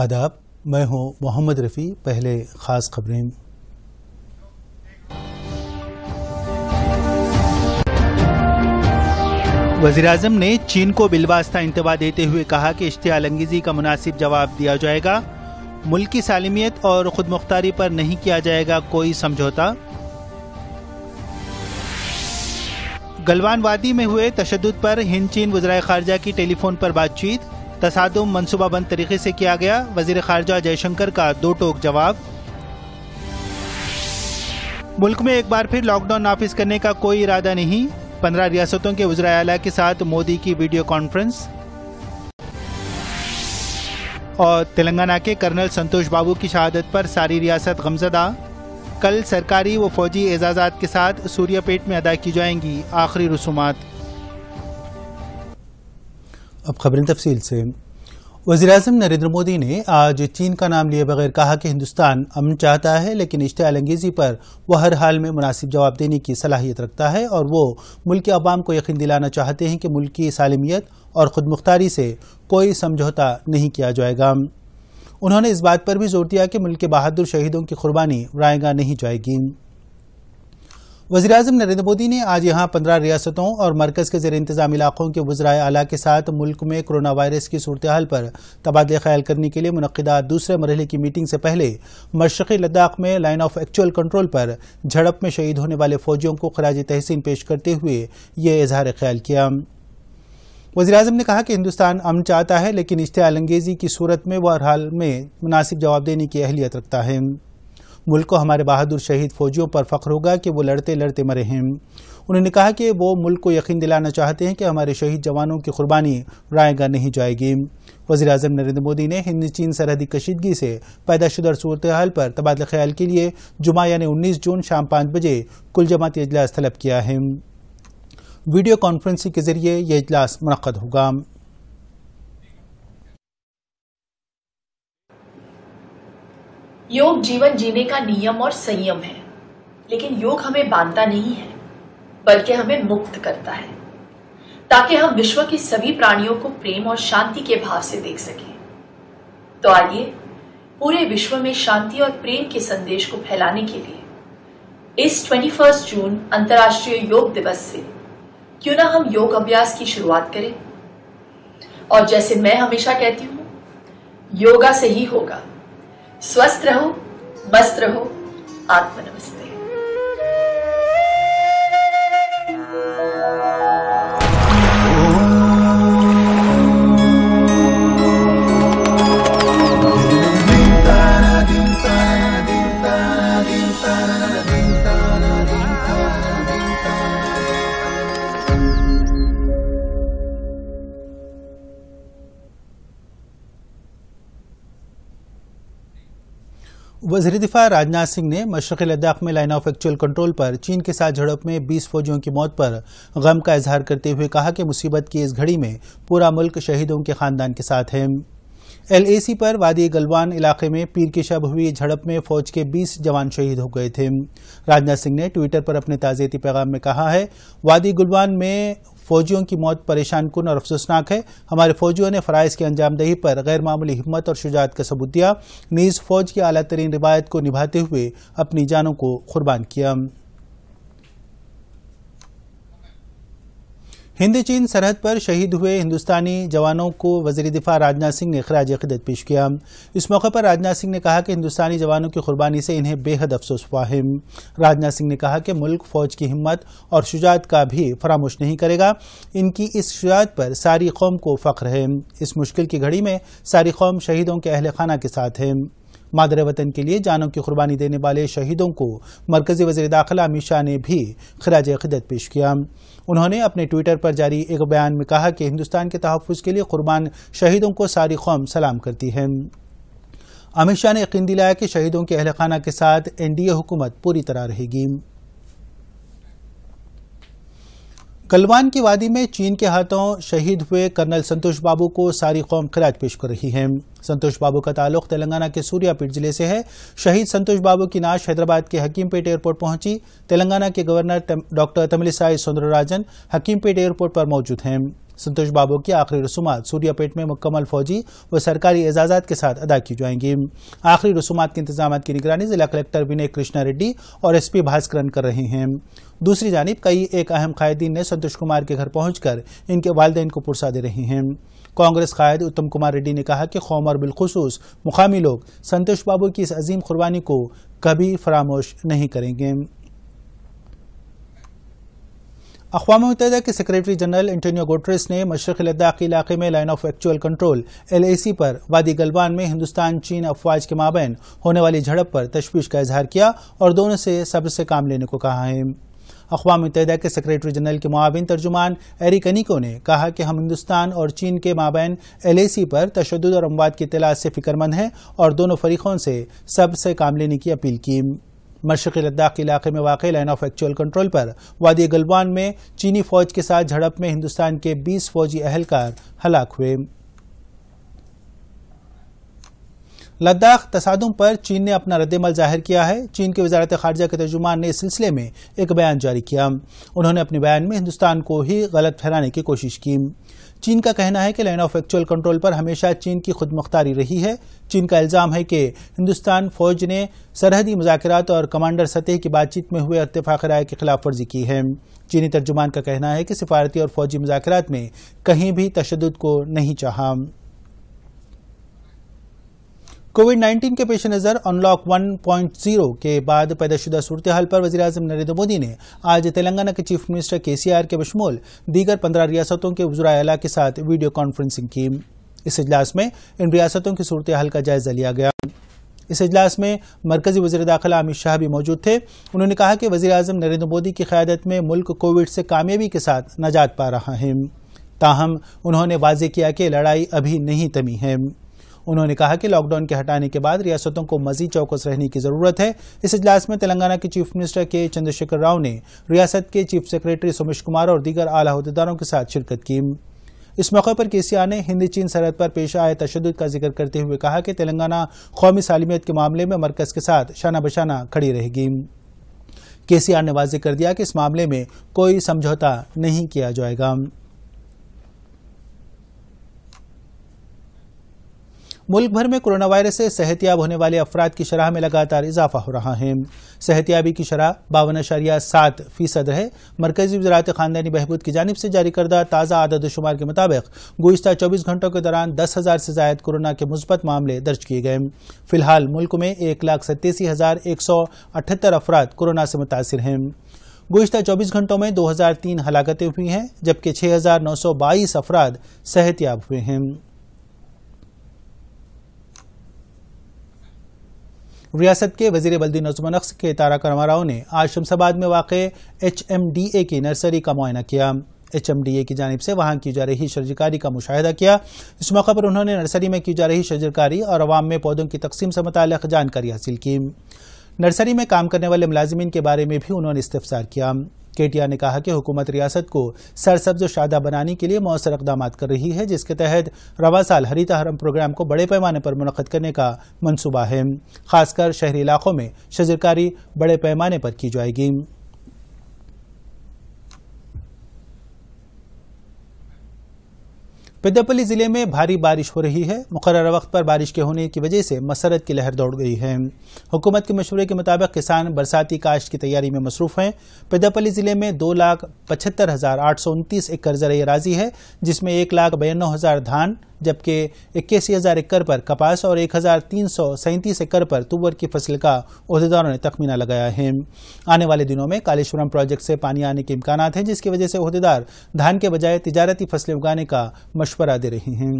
आदाब मैं हूं मोहम्मद रफ़ी पहले ख़ास खबरें वजीर अजम ने चीन को बिलवास्ता इंतबा देते हुए कहा कि इश्तियाल अंगेजी का मुनासिब जवाब दिया जाएगा मुल्क की सालमियत और खुद मुख्तारी पर नहीं किया जाएगा कोई समझौता गलवान वादी में हुए तशद पर हिंद चीन वजरा खारजा की टेलीफोन पर बातचीत तसादम मनसूबाबंद तरीके से किया गया वजीर खारजा जयशंकर का दो टोक जवाब मुल्क में एक बार फिर लॉकडाउन नाफिज करने का कोई इरादा नहीं पंद्रह रियासतों के उजरा अला के साथ मोदी की वीडियो कॉन्फ्रेंस और तेलंगाना के कर्नल संतोष बाबू की शहादत पर सारी रियासत गमजदा कल सरकारी व फौजी एजाजात के साथ सूर्यापेट में अदा की जाएंगी आखिरी रसूमात अब खबरें तफसील से वजी अजम नरेंद्र मोदी ने आज चीन का नाम लिए बगैर कहा कि हिंदुस्तान अमन चाहता है लेकिन इश्तियाल अंगेजी पर वह हर हाल में मुनासिब जवाब देने की सलाहियत रखता है और वो मुल्क के अवाम को यकीन दिलाना चाहते हैं कि मुल्क की सालमियत और ख़ुदमुख्तारी से कोई समझौता नहीं किया जाएगा उन्होंने इस बात पर भी जोर दिया कि मुल्क के बहादुर शहीदों की कुर्बानी रायगा नहीं जाएगी वजी अजम नरेंद्र मोदी ने आज यहाँ पंद्रह रियासतों और मरकज़ के जेर इंतजाम इलाकों के वज्राय आला के साथ मुल्क में कोरोना वायरस की सूरत हाल पर तबादले ख्याल करने के लिए मनदा दूसरे मरहले की मीटिंग से पहले मशरक़ी लद्दाख में लाइन ऑफ एक्चुअल कंट्रोल पर झड़प में शहीद होने वाले फौजियों को खराज तहसीन पेश करते हुए ये इजहार ख्याल किया वजी अजम ने कहा कि हिंदुस्तान अमन चाहता है लेकिन इश्तियालंगेजी की सूरत में वह हाल में मुनासिब जवाब देने की अहलियत रखता है मुल्क को हमारे बहादुर शहीद फौजियों पर फ़ख्र होगा कि वो लड़ते लड़ते मरे हैं उन्होंने कहा कि वो मुल्क को यकीन दिलाना चाहते हैं कि हमारे शहीद जवानों की कुर्बानी रायगा नहीं जाएगी वजी अजम नरेंद्र मोदी ने हिंद चीन सरहदी कशीदगी से पैदाशुदा सूरत हाल पर तबादला ख्याल के लिए जुमा यानी उन्नीस जून शाम पाँच बजे कुल जमाती अजलास तलब किया है वीडियो कॉन्फ्रेंसिंग के जरिए यह अजलास मनद होगा योग जीवन जीने का नियम और संयम है लेकिन योग हमें बांधता नहीं है बल्कि हमें मुक्त करता है ताकि हम विश्व के सभी प्राणियों को प्रेम और शांति के भाव से देख सकें तो आइए पूरे विश्व में शांति और प्रेम के संदेश को फैलाने के लिए इस 21 जून अंतर्राष्ट्रीय योग दिवस से क्यों ना हम योग अभ्यास की शुरुआत करें और जैसे मैं हमेशा कहती हूं योगा से ही होगा स्वस्थ रहो मस्त रहो आत्मनमस्ते वजीर दिफा राजनाथ सिंह ने मशरक़ी लद्दाख में लाइन ऑफ एक्चुअल कंट्रोल पर चीन के साथ झड़प में 20 फौजियों की मौत पर गम का इजहार करते हुए कहा कि मुसीबत की इस घड़ी में पूरा मुल्क शहीदों के खानदान के साथ है एलएसी पर वादी गलवान इलाके में पीर की शब हुई झड़प में फौज के 20 जवान शहीद हो गए थे राजनाथ सिंह ने ट्विटर पर अपने ताज़ियती पैगाम में कहा है वादी गुलवान में फौजियों की मौत परेशान कन और अफसोसनाक है हमारे फौजियों ने फ़राइज़ की अंजामदही पर गैर मामूली हिम्मत और शुजात का सबूत दिया नीज़ फौज की अला तरीन रिवायत को निभाते हुए अपनी जानों को कुर्बान किया हिंद चीन सरहद पर शहीद हुए हिंदुस्तानी जवानों को वजीर दिफा राजनाथ सिंह ने खराज अकदत पेश किया इस मौके पर राजनाथ सिंह ने कहा कि हिंदुस्तानी जवानों की कुर्बानी से इन्हें बेहद अफसोस हुआ है राजनाथ सिंह ने कहा कि मुल्क फौज की हिम्मत और शुजात का भी फरामोश नहीं करेगा इनकी इस शुजात पर सारी कौम को फख्र है इस मुश्किल की घड़ी में सारी कौम शहीदों के अहल खाना के साथ है मादर वतन के लिए जानों की कुर्बानी देने वाले शहीदों को मरकजी वजी दाखिला अमित शाह ने भी खराज खदत पेश किया उन्होंने अपने ट्विटर पर जारी एक बयान में कहा कि हिंदुस्तान के तहफ़ के लिए कुर्बान शहीदों को सारी कौम सलाम करती है अमित शाह ने यकीन दिलाया कि शहीदों के अहलखाना के साथ एनडीए हुकूमत पूरी तरह रहेगी कलवान की वादी में चीन के हाथों शहीद हुए कर्नल संतोष बाबू को सारी कौम खराज पेश कर रही है संतोष बाबू का ताल्लुक तेलंगाना के सूर्यापीठ जिले से है शहीद संतोष बाबू की नाश हैदराबाद के हकीमपेट एयरपोर्ट पहुंची तेलंगाना के governor doctor Tamilisai Soundararajan Hakimpet airport पर मौजूद हैं संतोष बाबू की आखिरी रसूमात सूर्यापेट में मुकम्मल फौजी व सरकारी एजाजा के साथ अदा की जाएंगी आखिरी रसूमात के इंतजाम की निगरानी जिला कलेक्टर विनय कृष्णा रेड्डी और एस पी भास्कर कर रहे हैं दूसरी जानब कई एक अहम कायदीन ने संतोष कुमार के घर पहुंचकर इनके वालदेन को पुरसा दे रहे हैं कांग्रेस कायद उत्तम कुमार रेड्डी ने कहा कि कौम और बिलखसूस मुकामी लोग संतोष बाबू की इस अजीम कुर्बानी को कभी फरामोश नहीं करेंगे अकवा मुतहदा के सेक्रेटरी जनरल एंटोनियो गोटरेस ने मशरक लद्दाख के इलाके में line of actual control L A C पर वादी गलवान में हिंदुस्तान चीन अफवाज के माबेन होने वाली झड़प पर तशवीश का इजहार किया और दोनों से सब्र से काम लेने को कहा है अकवा मुतहदा के सेक्रेटरी जनरल के मुआविन तर्जुमान एरिक अनिको ने कहा कि हम हिंदुस्तान और चीन के माबेन एल ए सी पर तशद और अमवाद की तलाश से फिक्रमंद हैं और दोनों फरीकों से सब्र से काम लेने की अपील की मशरकी लद्दाख इलाके में वाकई लाइन ऑफ एक्चुअल कंट्रोल पर वादी गलवान में चीनी फौज के साथ झड़प में हिंदुस्तान के 20 फौजी अहलकार हलाक हुए लद्दाख तसादम पर चीन ने अपना रद्दमल जाहिर किया है चीन के वजारत खारजा के तर्जुमान ने इस सिलसिले में एक बयान जारी किया उन्होंने अपने बयान में हिंदुस्तान को ही गलत फहराने की कोशिश की चीन का कहना है कि लाइन ऑफ एक्चुअल कंट्रोल पर हमेशा चीन की खुद मुख्तारी रही है चीन का इल्ज़ाम है कि हिंदुस्तान फौज ने सरहदी मुजात और कमांडर सतह की बातचीत में हुए इतफाक़ राय की खिलाफ वर्जी की है चीनी तर्जुमान का कहना है कि सिफारती और फौजी मुजात में कहीं भी तशद को नहीं चाहा कोविड 19 के पेश नज़र अनलॉक 1.0 के बाद पैदाशुदा सूरत हाल पर वजी अजम नरेंद्र मोदी ने आज तेलंगाना के चीफ मिनिस्टर के सी आर के बशमूल दीगर पंद्रह रियासतों के वजरा अला के साथ वीडियो कॉन्फ्रेंसिंग की इस इजलास में इन रियासतों की सूरत हाल का जायजा लिया गया इस अजलास में मरकजी वजी दाखिला अमित शाह भी मौजूद थे उन्होंने कहा कि वजी अजम नरेंद्र मोदी की क्यादत में मुल्क कोविड से कामयाबी के साथ नजात पा रहा है ताहम उन्होंने वाजे किया कि लड़ाई अभी नहीं तमी है उन्होंने कहा कि लॉकडाउन के हटाने के बाद रियासतों को मजीद चौकस रहने की जरूरत है इस इजलास में तेलंगाना के चीफ मिनिस्टर के चंद्रशेखर राव ने रियासत के चीफ सेक्रेटरी सुमेश कुमार और दीगर आला अहदेदारों के साथ शिरकत की इस मौके पर केसीआर ने हिंदी चीन सरहद पर पेश आए तशद का जिक्र करते हुए कहा कि तेलंगाना कौमी सालमियत के मामले में मरकज के साथ शाना बशाना खड़ी रहेगी केसीआर ने वाजे कर दिया कि इस मामले में कोई समझौता नहीं किया जाएगा मुल्क भर में कोरोना वायरस से सेहतियाब होने वाले अफराद की शराह में लगातार इजाफा हो रहा है सेहतियाबी की शराह बावन अशारिया सात फीसद है मरकजी वजारत खानदानी बहबूद की जानब से जारी करदा ताज़ा आदद शुमार के मुताबिक गुज्त चौबीस घंटों के दौरान दस हज़ार से जायद कोरोना के मुस्बत मामले दर्ज किए गए फिलहाल मुल्क में एक लाख सत्तासी हज़ार एक सौ अठहत्तर अफराद कोरोना से मुतासर हैं गुज्त चौबीस घंटों में दो हजार तीन हलाकतें हुई हैं जबकि छह बाईस अफराद सेहतियाब हुए हैं रियासत के वजीर बल्दी नजमन नक्स के तारा करमाराओं ने आज शमसाबाद में वाक़ एच एम डी ए की नर्सरी का मुआयना किया एच एम डी ए की जानब से वहाँ की जा रही शर्जकारी का मुशाह किया इस मौके पर उन्होंने नर्सरी में की जा रही शर्जकारी और अवाम में पौधों की तकसीम से मुतल जानकारी हासिल की नर्सरी में काम करने वाले मुलाजमीन के बारे में भी उन्होंने इस्तफसार किया केटिया ने कहा कि हुकूमत रियासत को सरसब्ज शादा बनाने के लिए मौसर इकदाम कर रही है जिसके तहत रवा साल हरिता हरम प्रोग्राम को बड़े पैमाने पर मुनद करने का मनसूबा है खासकर शहरी इलाकों में शजरकारी बड़े पैमाने पर की जाएगी पेदपल्ली जिले में भारी बारिश हो रही है मुकर वक्त पर बारिश के होने की वजह से मसरत की लहर दौड़ गई है हुकूमत के मशवरे के मुताबिक किसान बरसाती काश्त की तैयारी में मसरूफ हैं पेदपल्ली जिले में दो लाख पचहत्तर हजार आठ सौ उनतीस एकड़ जरिए राजी है जिसमें एक लाख बयानवे हजार धान जबकि इक्यासी हज़ार एकड़ पर कपास और एक हज़ार तीन सौ सैंतीस एकड़ पर तुवर की फसल का अहदेदारों ने तखमीना लगाया है आने वाले दिनों में कालेश्वरम प्रोजेक्ट से पानी आने के इम्कान हैं जिसकी वजह से अहदेदार धान के बजाय तजारती फसलें उगाने का मशवरा दे रहे हैं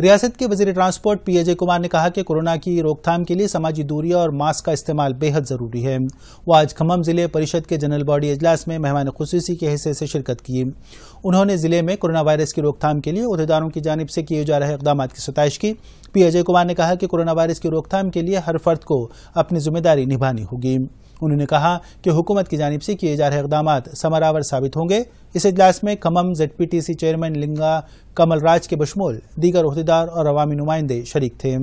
रियासत के वजीर ट्रांसपोर्ट पी अजय कुमार ने कहा कि कोरोना की रोकथाम के लिए समाजी दूरी और मास्क का इस्तेमाल बेहद जरूरी है वो आज खम्भम जिले परिषद के जनरल बॉडी इजलास में मेहमान खसूसी के हिस्से से शिरकत की उन्होंने जिले में कोरोना वायरस की रोकथाम के लिए अहदेदारों की जानब से किए जा रहे इकदाम की सतश की पी अजय कुमार ने कहा कि कोरोना वायरस की रोकथाम के लिए हर फर्द को अपनी जिम्मेदारी निभानी होगी उन्होंने कहा कि हुकूमत की जानब से किए जा रहे इकदाम समरावर साबित होंगे इस इजलास में खमम जेडपीटीसी चेयरमैन लिंगा कमलराज के बशमोल दीगर अहदेदार और अवामी नुमाइंदे शरीक थे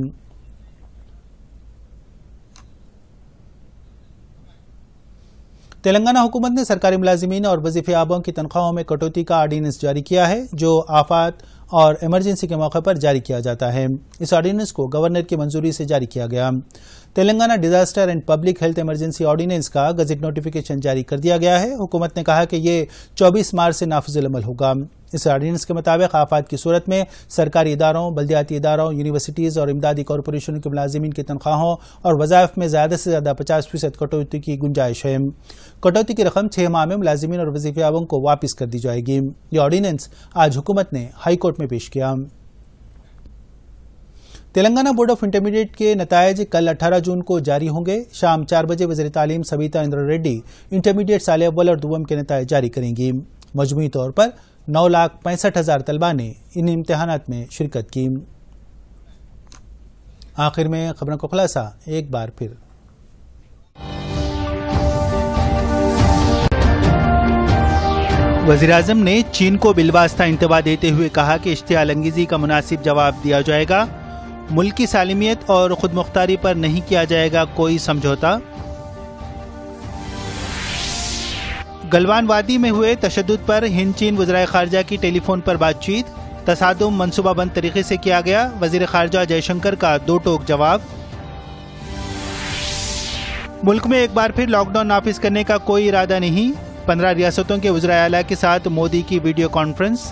तेलंगाना हुकूमत ने सरकारी मुलाजमीन और वजीफे आबों की तनख्वाहों में कटौती का आर्डीनेंस जारी किया है जो आफात और इमरजेंसी के मौके पर जारी किया जाता है इस ऑर्डिनेंस को गवर्नर की मंजूरी से जारी किया गया Telangana disaster and public health emergency ordinance का गजट नोटिफिकेशन जारी कर दिया गया है हुकूमत ने कहा कि यह 24 मार्च से नाफिजल अमल होगा इस ऑर्डिनेंस के मुताबिक आफात की सूरत में सरकारी इदारों बल्दियाती इदारों यूनिवर्सिटीज़ और इमदादी कॉरपोरेशन के मुलाजमन की तनख्वाहों और वजायफ में ज़्यादा से ज़्यादा पचास फीसद कटौती की गुंजाइश है कटौती की रकम छः माह में मुलाजमन और वजीफियाबों को वापस कर दी जाएगी ये ऑर्डिनेंस आज हुकूमत ने हाईकोर्ट में पेश किया तेलंगाना बोर्ड ऑफ इंटरमीडिएट के नतज कल 18 जून को जारी होंगे शाम चार बजे वजी तालीम सबीता इंद्र रेड्डी इंटरमीडिएट साल अव्वल और दुवम के नतज जारी करेंगी मजमू तौर पर नौ लाख पैंसठ हज़ार तलबा ने इन इम्तहान में शिरकत की आखिर में खबरों का खुलासा एक बार फिर वजीर अजम ने चीन को बिलवास्ता इंतवा देते हुए कहा कि इश्तियाल अंगेजी का मुनासिब जवाब दिया जाएगा मुल्की सालमियत और खुदमुख्तारी पर नहीं किया जाएगा कोई समझौता गलवान वादी में हुए तशद पर हिंद चीन वजरा खारजा की टेलीफोन पर बातचीत तसादम मनसूबाबंद तरीके से किया गया वजीर खारजा जयशंकर का दो टोक जवाब मुल्क में एक बार फिर लॉकडाउन नाफिज करने का कोई इरादा नहीं पंद्रह रियासतों के वजरा आला के साथ मोदी की वीडियो कॉन्फ्रेंस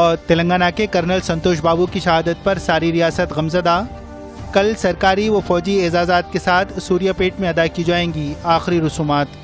और तेलंगाना के कर्नल संतोष बाबू की शहादत पर सारी रियासत गमजदा कल सरकारी व फौजी एजाजात के साथ सूर्यापेट में अदा की जाएंगी आखिरी रसूमात